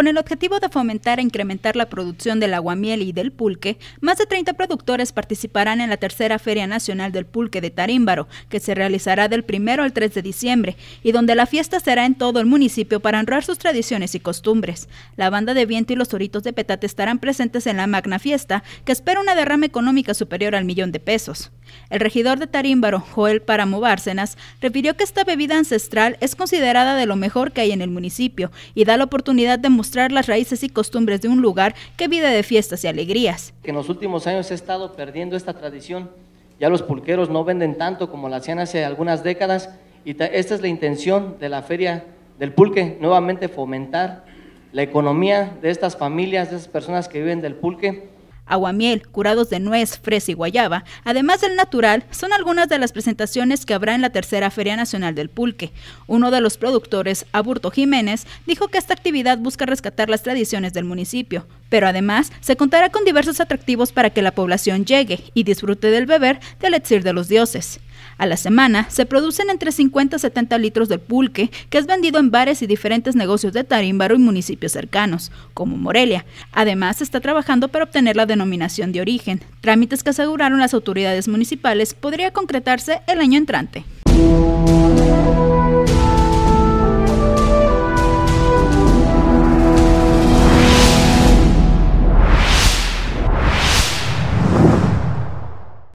Con el objetivo de fomentar e incrementar la producción del aguamiel y del pulque, más de 30 productores participarán en la tercera Feria Nacional del Pulque de Tarímbaro, que se realizará del 1 al 3 de diciembre, y donde la fiesta será en todo el municipio para honrar sus tradiciones y costumbres. La banda de viento y los toritos de petate estarán presentes en la magna fiesta, que espera una derrama económica superior al millón de pesos. El regidor de Tarímbaro, Joel Paramo Bárcenas, refirió que esta bebida ancestral es considerada de lo mejor que hay en el municipio y da la oportunidad de mostrar las raíces y costumbres de un lugar que vive de fiestas y alegrías. En los últimos años ha estado perdiendo esta tradición. Ya los pulqueros no venden tanto como lo hacían hace algunas décadas y esta es la intención de la feria del pulque, nuevamente fomentar la economía de estas familias, de esas personas que viven del pulque Aguamiel, curados de nuez, fresa y guayaba, además del natural, son algunas de las presentaciones que habrá en la tercera Feria Nacional del Pulque. Uno de los productores, Aburto Jiménez, dijo que esta actividad busca rescatar las tradiciones del municipio, pero además se contará con diversos atractivos para que la población llegue y disfrute del beber del elixir de los dioses. A la semana se producen entre 50 y 70 litros de pulque que es vendido en bares y diferentes negocios de Tarímbaro y municipios cercanos, como Morelia. Además, se está trabajando para obtener la denominación de origen, trámites que aseguraron las autoridades municipales podría concretarse el año entrante.